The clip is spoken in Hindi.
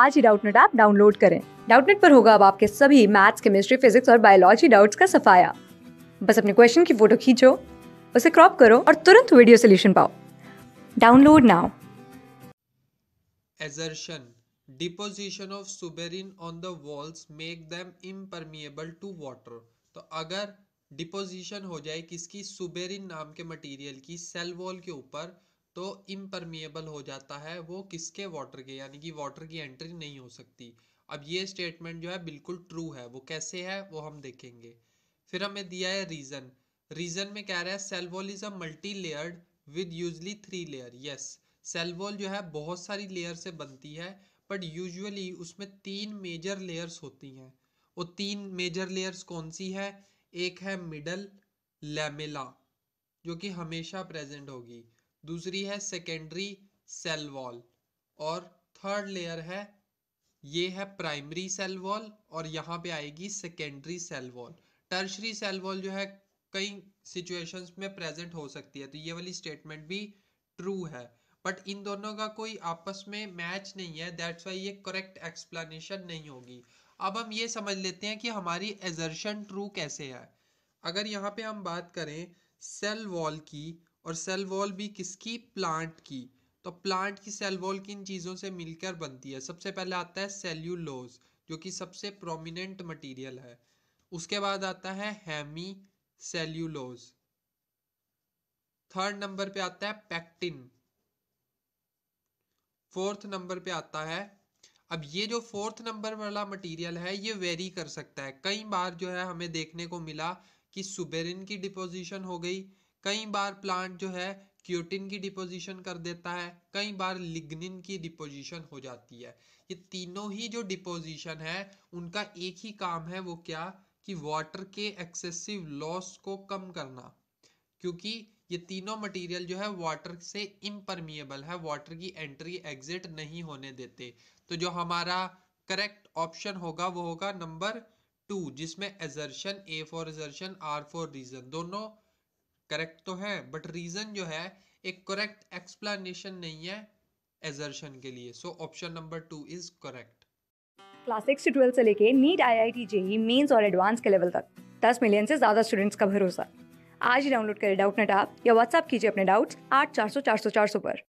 आज ही डाउटनेट ऐप डाउनलोड करें डाउटनेट पर होगा अब आपके सभी मैथ्स केमिस्ट्री फिजिक्स और बायोलॉजी डाउट्स का सफाया बस अपने क्वेश्चन की फोटो खींचो उसे क्रॉप करो और तुरंत वीडियो सोल्यूशन पाओ download now assertion deposition of suberin on the walls make them impermeable to water तो अगर डिपोजिशन हो जाए किसकी सुबेरिन नाम के मटेरियल की सेल वॉल के ऊपर तो इम्परमिएबल हो जाता है वो किसके वाटर के यानी कि वाटर की एंट्री नहीं हो सकती अब ये स्टेटमेंट जो है बिल्कुल ट्रू है वो कैसे है वो हम देखेंगे फिर हमें दिया है रीज़न रीज़न में कह रहा है cell wall is a multi layered with usually three layer yes cell wall जो है बहुत सारी लेयर से बनती है बट यूजुअली उसमें तीन मेजर लेयर्स होती हैं वो तीन मेजर लेयर्स कौन सी है एक है मिडल लेमेला जो कि हमेशा प्रेजेंट होगी दूसरी है सेकेंडरी सेल वॉल और थर्ड लेयर है ये है प्राइमरी सेल वॉल और यहाँ पे आएगी secondary cell wall tertiary cell wall जो है कई सिचुएशंस में प्रेजेंट हो सकती है तो ये वाली स्टेटमेंट भी ट्रू है बट इन दोनों का कोई आपस में मैच नहीं है दैट्स वाई ये करेक्ट एक्सप्लेनेशन नहीं होगी अब हम ये समझ लेते हैं कि हमारी एजर्शन ट्रू कैसे है अगर यहाँ पे हम बात करें सेल वॉल की और सेल वॉल भी किसकी प्लांट की तो प्लांट की सेल वॉल किन चीज़ों से मिलकर बनती है सबसे पहले आता है सेल्यूलोज जो कि सबसे प्रोमिनेंट मटेरियल है उसके बाद आता है हेमी सेल्यूलोज थर्ड नंबर पे आता है पैक्टिन फोर्थ नंबर पे आता है अब ये जो फोर्थ नंबर वाला मटेरियल है ये वेरी कर सकता है कई बार जो है हमें देखने को मिला कि सुबेरिन की डिपोजिशन हो गई कई बार प्लांट जो है क्यूटिन की डिपोजिशन कर देता है कई बार लिग्निन की डिपोजिशन हो जाती है ये तीनों ही जो डिपोजिशन है उनका एक ही काम है वो क्या कि वाटर के एक्सेसिव लॉस को कम करना क्योंकि ये तीनों मटेरियल जो है वाटर से इम्परमिएबल है वाटर की एंट्री एग्जिट नहीं होने देते तो जो हमारा करेक्ट ऑप्शन होगा वो होगा नंबर टू जिसमें assertion A for assertion R for reason दोनों करेक्ट तो है बट रीज़न जो है एक करेक्ट एक्सप्लेनेशन नहीं है एजर्शन के लिए so option number two is correct class six से ट्वेल्थ से लेके NEET I I T JEE Mains और एडवांस के लेवल तक दस मिलियन से ज़्यादा स्टूडेंट्स का भरोसा आज ही डाउनलोड करें डाउट नेट आप या व्हाट्सएप कीजिए अपने डाउट्स आठ चार सौ चार सौ चार सौ पर